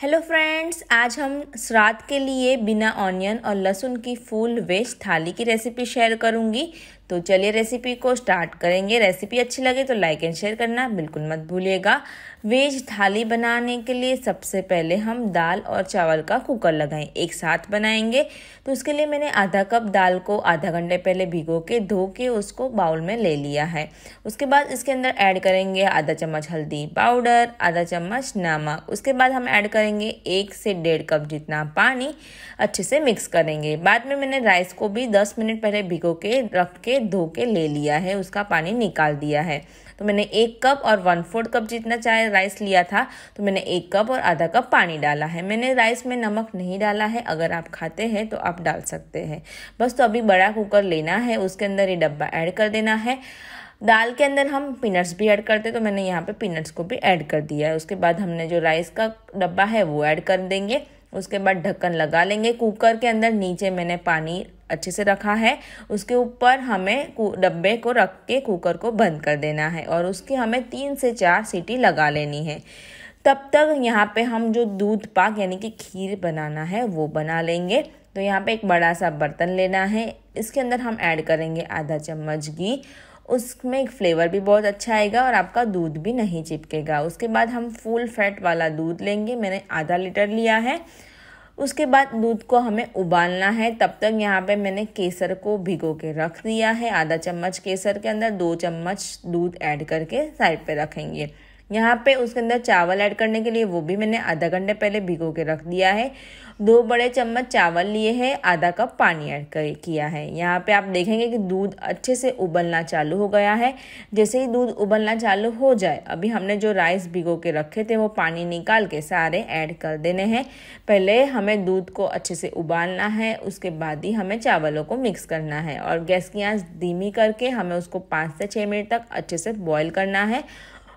hello friends आज हम श्राद्ध के लिए बिना ऑनियन और लहसुन की फुल वेज थाली की रेसिपी शेयर करूंगी तो चलिए रेसिपी को स्टार्ट करेंगे रेसिपी अच्छी लगे तो लाइक एंड शेयर करना बिल्कुल मत भूलिएगा वेज थाली बनाने के लिए सबसे पहले हम दाल और चावल का कुकर लगाएं एक साथ बनाएंगे तो उसके लिए मैंने आधा कप दाल को आधा घंटे पहले भिगो के धो के उसको बाउल में ले लिया है उसके बाद इसके अंदर ऐड करेंगे आधा चम्मच हल्दी पाउडर आधा चम्मच नमक उसके बाद हम ऐड करेंगे एक से डेढ़ कप जितना पानी अच्छे से मिक्स करेंगे बाद में मैंने राइस को भी दस मिनट पहले भिगो के रख के धो के ले लिया है उसका पानी निकाल दिया है तो मैंने एक कप और वन फोर्थ कप जितना चाय राइस लिया था तो मैंने एक कप और आधा कप पानी डाला है मैंने राइस में नमक नहीं डाला है अगर आप खाते हैं तो आप डाल सकते हैं बस तो अभी बड़ा कुकर लेना है उसके अंदर ये डब्बा ऐड कर देना है दाल के अंदर हम पीनट्स भी ऐड करते हैं तो मैंने यहाँ पर पीनट्स को भी ऐड कर दिया है उसके बाद हमने जो राइस का डब्बा है वो ऐड कर देंगे उसके बाद ढक्कन लगा लेंगे कुकर के अंदर नीचे मैंने पानी अच्छे से रखा है उसके ऊपर हमें डब्बे को रख के कुकर को बंद कर देना है और उसकी हमें तीन से चार सीटी लगा लेनी है तब तक यहाँ पे हम जो दूध पाक यानी कि खीर बनाना है वो बना लेंगे तो यहाँ पे एक बड़ा सा बर्तन लेना है इसके अंदर हम ऐड करेंगे आधा चम्मच घी उसमें एक फ्लेवर भी बहुत अच्छा आएगा और आपका दूध भी नहीं चिपकेगा उसके बाद हम फुल फैट वाला दूध लेंगे मैंने आधा लीटर लिया है उसके बाद दूध को हमें उबालना है तब तक यहाँ पे मैंने केसर को भिगो के रख दिया है आधा चम्मच केसर के अंदर दो चम्मच दूध ऐड करके साइड पे रखेंगे यहाँ पे उसके अंदर चावल ऐड करने के लिए वो भी मैंने आधा घंटे पहले भिगो के रख दिया है दो बड़े चम्मच चावल लिए हैं आधा कप पानी ऐड कर किया है यहाँ पे आप देखेंगे कि दूध अच्छे से उबलना चालू हो गया है जैसे ही दूध उबलना चालू हो जाए अभी हमने जो राइस भिगो के रखे थे वो पानी निकाल के सारे ऐड कर देने हैं पहले हमें दूध को अच्छे से उबालना है उसके बाद ही हमें चावलों को मिक्स करना है और गैस की आँच धीमी करके हमें उसको पाँच से छः मिनट तक अच्छे से बॉयल करना है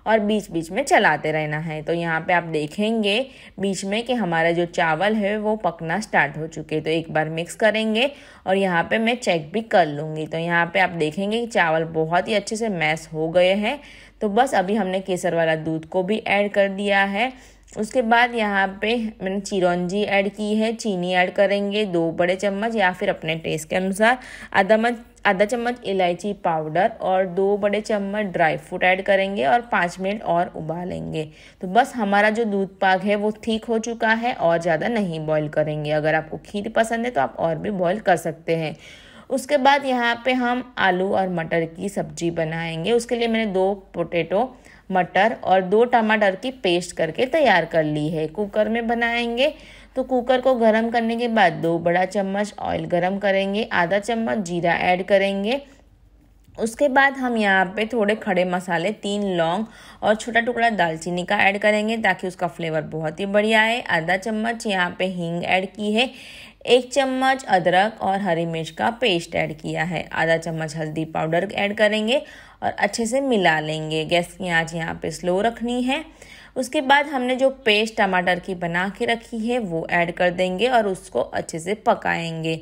और बीच बीच में चलाते रहना है तो यहाँ पे आप देखेंगे बीच में कि हमारा जो चावल है वो पकना स्टार्ट हो चुके तो एक बार मिक्स करेंगे और यहाँ पे मैं चेक भी कर लूँगी तो यहाँ पे आप देखेंगे कि चावल बहुत ही अच्छे से मैस हो गए हैं तो बस अभी हमने केसर वाला दूध को भी ऐड कर दिया है उसके बाद यहाँ पे मैंने चिरौंजी ऐड की है चीनी ऐड करेंगे दो बड़े चम्मच या फिर अपने टेस्ट के अनुसार आधा मच आधा चम्मच इलायची पाउडर और दो बड़े चम्मच ड्राई फ्रूट ऐड करेंगे और पाँच मिनट और उबालेंगे तो बस हमारा जो दूध पाक है वो ठीक हो चुका है और ज़्यादा नहीं बॉईल करेंगे अगर आपको खीर पसंद है तो आप और भी बॉईल कर सकते हैं उसके बाद यहाँ पे हम आलू और मटर की सब्जी बनाएंगे उसके लिए मैंने दो पोटैटो मटर और दो टमाटर की पेस्ट करके तैयार कर ली है कुकर में बनाएंगे तो कुकर को गर्म करने के बाद दो बड़ा चम्मच ऑयल गर्म करेंगे आधा चम्मच जीरा ऐड करेंगे उसके बाद हम यहाँ पे थोड़े खड़े मसाले तीन लौंग और छोटा टुकड़ा दालचीनी का ऐड करेंगे ताकि उसका फ्लेवर बहुत ही बढ़िया आए आधा चम्मच यहाँ पे हींग ऐड की है एक चम्मच अदरक और हरी मिर्च का पेस्ट ऐड किया है आधा चम्मच हल्दी पाउडर ऐड करेंगे और अच्छे से मिला लेंगे गैस की आँच यहाँ पे स्लो रखनी है उसके बाद हमने जो पेस्ट टमाटर की बना के रखी है वो ऐड कर देंगे और उसको अच्छे से पकाएंगे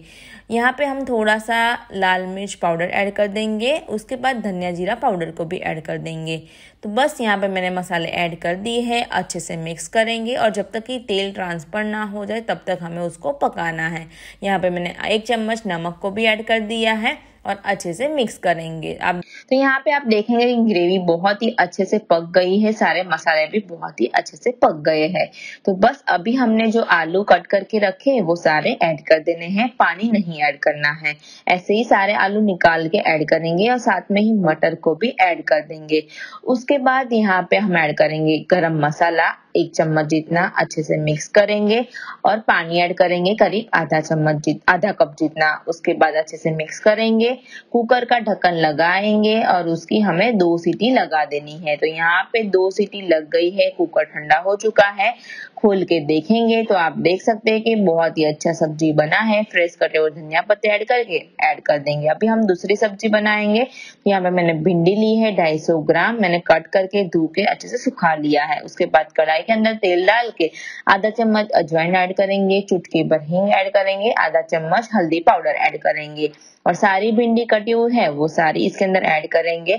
यहाँ पे हम थोड़ा सा लाल मिर्च पाउडर ऐड कर देंगे उसके बाद धनिया जीरा पाउडर को भी ऐड कर देंगे तो बस यहाँ पे मैंने मसाले ऐड कर दिए हैं अच्छे से मिक्स करेंगे और जब तक कि तेल ट्रांसफ़र ना हो जाए तब तक हमें उसको पकाना है यहाँ पे मैंने एक चम्मच नमक को भी ऐड कर दिया है और अच्छे से मिक्स करेंगे आप तो यहाँ पे आप देखेंगे कि ग्रेवी बहुत ही अच्छे से पक गई है सारे मसाले भी बहुत ही अच्छे से पक गए हैं तो बस अभी हमने जो आलू कट करके रखे वो सारे ऐड कर देने हैं पानी नहीं ऐड करना है ऐसे ही सारे आलू निकाल के ऐड करेंगे और साथ में ही मटर को भी ऐड कर देंगे उसके बाद यहाँ पे हम ऐड करेंगे गरम मसाला एक चम्मच जितना अच्छे से मिक्स करेंगे और पानी ऐड करेंगे करीब आधा चम्मच जित आधा कप जितना उसके बाद अच्छे से मिक्स करेंगे कुकर का ढक्कन लगाएंगे और उसकी हमें दो सीटी लगा देनी है तो यहाँ पे दो सीटी लग गई है कुकर ठंडा हो चुका है खोल के देखेंगे तो आप देख सकते हैं कि बहुत ही अच्छा सब्जी बना है फ्रेश कटे हुए धनिया पत्ते ऐड करके ऐड कर देंगे अभी हम दूसरी सब्जी बनाएंगे तो यहाँ पे मैंने भिंडी ली है 250 ग्राम मैंने कट करके धो के अच्छे से सुखा लिया है उसके बाद कढ़ाई के अंदर तेल डाल के आधा चम्मच अजवाइन ऐड करेंगे चुटकी भर हींग ऐड करेंगे आधा चम्मच हल्दी पाउडर ऐड करेंगे और सारी भिंडी कटी हुई है वो सारी इसके अंदर ऐड करेंगे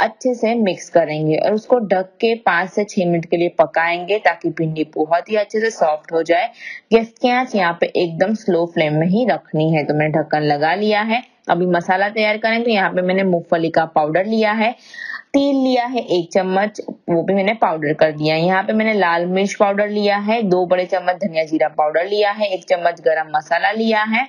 अच्छे से मिक्स करेंगे और उसको ढक के पांच से छह मिनट के लिए पकाएंगे ताकि भिंडी बहुत ही अच्छे से सॉफ्ट हो जाए गैस की आंच यहाँ पे एकदम स्लो फ्लेम में ही रखनी है तो मैंने ढक्कन लगा लिया है अभी मसाला तैयार करें तो यहाँ पे मैंने मूंगफली का पाउडर लिया है तेल लिया है एक चम्मच वो भी मैंने पाउडर कर दिया यहाँ पे मैंने लाल मिर्च पाउडर लिया है दो बड़े चम्मच धनिया जीरा पाउडर लिया है एक चम्मच गरम मसाला लिया है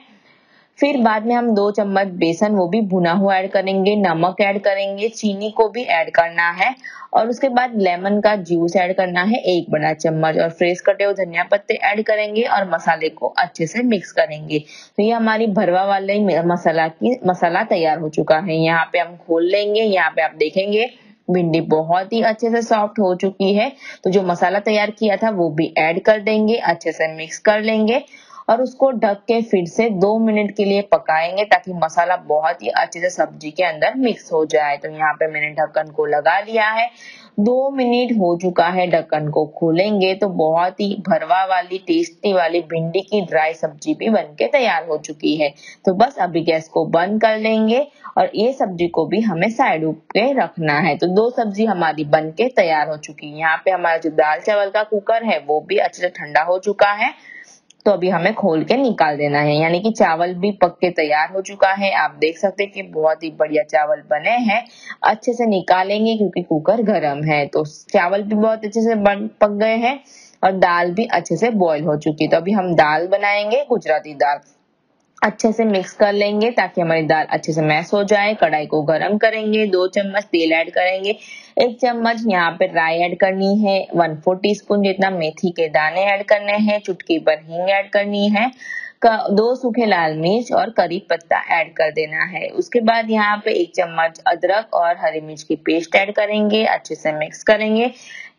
फिर बाद में हम दो चम्मच बेसन वो भी भुना हुआ ऐड करेंगे नमक ऐड करेंगे चीनी को भी ऐड करना है और उसके बाद लेमन का जूस ऐड करना है एक बड़ा चम्मच और फ्रेश कटे हुए धनिया पत्ते ऐड करेंगे और मसाले को अच्छे से मिक्स करेंगे तो ये हमारी भरवा वाले मसाला की मसाला तैयार हो चुका है यहाँ पे हम खोल लेंगे यहाँ पे आप देखेंगे भिंडी बहुत ही अच्छे से सॉफ्ट हो चुकी है तो जो मसाला तैयार किया था वो भी ऐड कर देंगे अच्छे से मिक्स कर लेंगे और उसको ढक के फिर से दो मिनट के लिए पकाएंगे ताकि मसाला बहुत ही अच्छे से सब्जी के अंदर मिक्स हो जाए तो यहाँ पे मैंने ढक्कन को लगा लिया है दो मिनट हो चुका है ढक्कन को खोलेंगे तो बहुत ही भरवा वाली टेस्टी वाली भिंडी की ड्राई सब्जी भी बन के तैयार हो चुकी है तो बस अभी गैस को बंद कर लेंगे और ये सब्जी को भी हमें साइड पे रखना है तो दो सब्जी हमारी बन के तैयार हो चुकी है यहाँ पे हमारा जो दाल चावल का कुकर है वो भी अच्छे से ठंडा हो चुका है तो अभी हमें खोल के निकाल देना है यानी कि चावल भी पक के तैयार हो चुका है आप देख सकते हैं कि बहुत ही बढ़िया चावल बने हैं अच्छे से निकालेंगे क्योंकि कुकर गर्म है तो चावल भी बहुत अच्छे से बन पक गए हैं और दाल भी अच्छे से बॉईल हो चुकी है तो अभी हम दाल बनाएंगे गुजराती दाल अच्छे से मिक्स कर लेंगे ताकि हमारी दाल अच्छे से मैश हो जाए कढ़ाई को गर्म करेंगे दो चम्मच तेल ऐड करेंगे एक चम्मच यहाँ पे राई ऐड करनी है वन फोर टी स्पून जितना मेथी के दाने ऐड करने हैं चुटकी पर हींग ऐड करनी है दो सूखे लाल मिर्च और करी पत्ता ऐड कर देना है उसके बाद यहाँ पे एक चम्मच अदरक और हरी मिर्च की पेस्ट ऐड करेंगे अच्छे से मिक्स करेंगे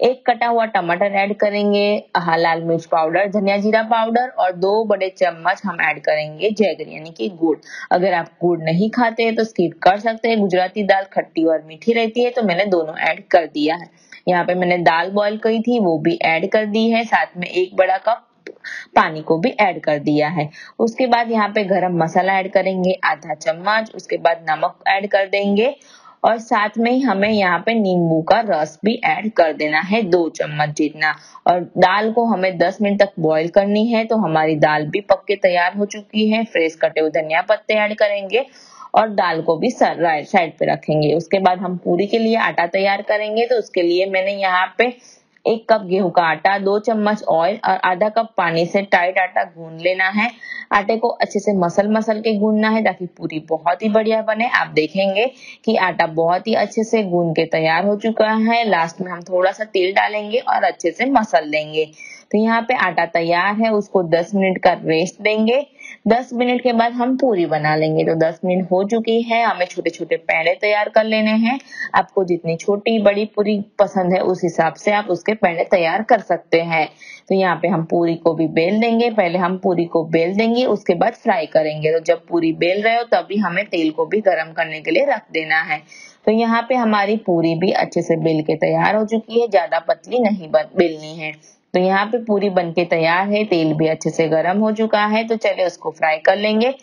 एक कटा हुआ टमाटर ऐड करेंगे हाँ, लाल मिर्च पाउडर धनिया जीरा पाउडर और दो बड़े चम्मच हम ऐड करेंगे जैगर यानी कि गुड़ अगर आप गुड़ नहीं खाते हैं तो स्किप कर सकते हैं गुजराती दाल खट्टी और मीठी रहती है तो मैंने दोनों ऐड कर दिया है यहाँ पे मैंने दाल बॉईल करी थी वो भी ऐड कर दी है साथ में एक बड़ा कप पानी को भी ऐड कर दिया है उसके बाद यहाँ पे गरम मसाला ऐड करेंगे आधा चम्मच उसके बाद नमक ऐड कर देंगे और साथ में ही हमें यहाँ पे नींबू का रस भी ऐड कर देना है दो चम्मच जितना और दाल को हमें 10 मिनट तक बॉईल करनी है तो हमारी दाल भी पक के तैयार हो चुकी है फ्रेश कटे हुए धनिया पत्ते ऐड करेंगे और दाल को भी साइड पे रखेंगे उसके बाद हम पूरी के लिए आटा तैयार करेंगे तो उसके लिए मैंने यहाँ पे एक कप गेहूं का आटा दो चम्मच ऑयल और आधा कप पानी से टाइट आटा गूंद लेना है आटे को अच्छे से मसल मसल के गूंदना है ताकि पूरी बहुत ही बढ़िया बने आप देखेंगे कि आटा बहुत ही अच्छे से गूंद के तैयार हो चुका है लास्ट में हम थोड़ा सा तेल डालेंगे और अच्छे से मसल देंगे तो यहाँ पे आटा तैयार है उसको 10 मिनट का रेस्ट देंगे 10 मिनट के बाद हम पूरी बना लेंगे तो 10 मिनट हो चुकी है हमें छोटे छोटे पेड़े तैयार कर लेने हैं आपको जितनी छोटी बड़ी पूरी पसंद है उस हिसाब से आप उसके पेड़े तैयार कर सकते हैं तो यहाँ पे हम पूरी को भी बेल देंगे पहले हम पूरी को बेल देंगे उसके बाद फ्राई करेंगे तो जब पूरी बेल रहे हो तभी हमें तेल को भी गर्म करने के लिए रख देना है तो यहाँ पे हमारी पूरी भी अच्छे से बेल के तैयार हो चुकी है ज्यादा पतली नहीं बेलनी है तो यहाँ पे पूरी बनके तैयार है तेल भी अच्छे से गर्म हो चुका है तो चले उसको फ्राई कर लेंगे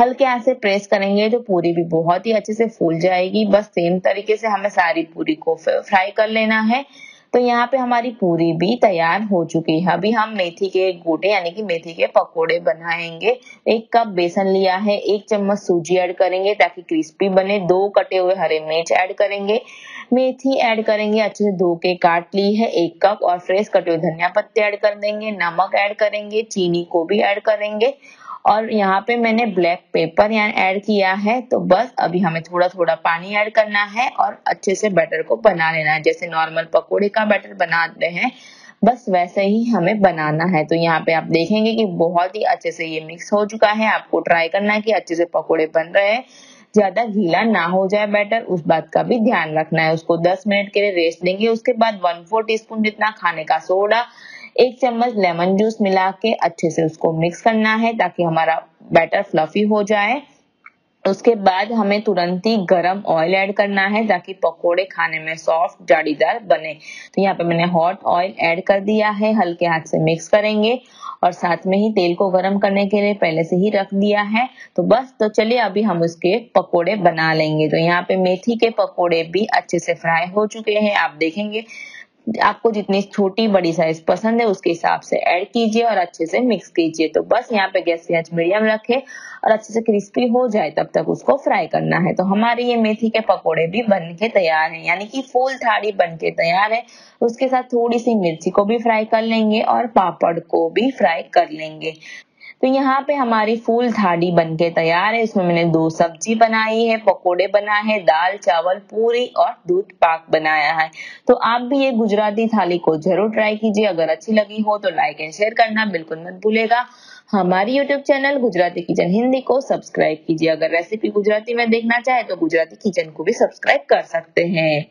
हल्के ऐसे से प्रेस करेंगे तो पूरी भी बहुत ही अच्छे से फूल जाएगी बस सेम तरीके से हमें सारी पूरी को फ्राई कर लेना है तो यहाँ पे हमारी पूरी भी तैयार हो चुकी है अभी हम मेथी के गोटे यानी कि मेथी के पकोड़े बनाएंगे एक कप बेसन लिया है एक चम्मच सूजी ऐड करेंगे ताकि क्रिस्पी बने दो कटे हुए हरे मिर्च ऐड करेंगे मेथी ऐड करेंगे अच्छे से धो के काट ली है एक कप और फ्रेश कटे हुए धनिया पत्ते ऐड कर देंगे नमक ऐड करेंगे चीनी को भी ऐड करेंगे और यहाँ पे मैंने ब्लैक पेपर यहाँ ऐड किया है तो बस अभी हमें थोड़ा थोड़ा पानी ऐड करना है और अच्छे से बैटर को बना लेना है जैसे नॉर्मल पकोड़े का बैटर बनाते हैं बस वैसे ही हमें बनाना है तो यहाँ पे आप देखेंगे कि बहुत ही अच्छे से ये मिक्स हो चुका है आपको ट्राई करना है कि अच्छे से पकोड़े बन रहे हैं ज्यादा गीला ना हो जाए बैटर उस बात का भी ध्यान रखना है उसको 10 मिनट के लिए रेस्ट देंगे उसके बाद वन फोर टी जितना खाने का सोडा एक चम्मच लेमन जूस मिला के अच्छे से उसको मिक्स करना है ताकि हमारा बैटर फ्लफी हो जाए उसके बाद हमें तुरंत ही गरम ऑयल ऐड करना है ताकि पकोड़े खाने में सॉफ्ट जाड़ीदार बने तो यहाँ पे मैंने हॉट ऑयल ऐड कर दिया है हल्के हाथ से मिक्स करेंगे और साथ में ही तेल को गर्म करने के लिए पहले से ही रख दिया है तो बस तो चलिए अभी हम उसके पकोड़े बना लेंगे तो यहाँ पे मेथी के पकोड़े भी अच्छे से फ्राई हो चुके हैं आप देखेंगे आपको जितनी छोटी बड़ी साइज पसंद है उसके हिसाब से ऐड कीजिए और अच्छे से मिक्स कीजिए तो बस यहाँ पे गैस सिंह मीडियम रखे और अच्छे से क्रिस्पी हो जाए तब तक उसको फ्राई करना है तो हमारे ये मेथी के पकोड़े भी बन के तैयार हैं यानी कि फुल थाली बन के तैयार है उसके साथ थोड़ी सी मिर्ची को भी फ्राई कर लेंगे और पापड़ को भी फ्राई कर लेंगे तो यहाँ पे हमारी फूल थाली बन के तैयार है इसमें मैंने दो सब्जी बनाई है पकोड़े बना है दाल चावल पूरी और दूध पाक बनाया है तो आप भी ये गुजराती थाली को जरूर ट्राई कीजिए अगर अच्छी लगी हो तो लाइक एंड शेयर करना बिल्कुल मत भूलेगा हमारी YouTube channel Gujarati kitchen Hindi को सब्सक्राइब कीजिए अगर रेसिपी गुजराती में देखना चाहे तो गुजराती किचन को भी सब्सक्राइब कर सकते हैं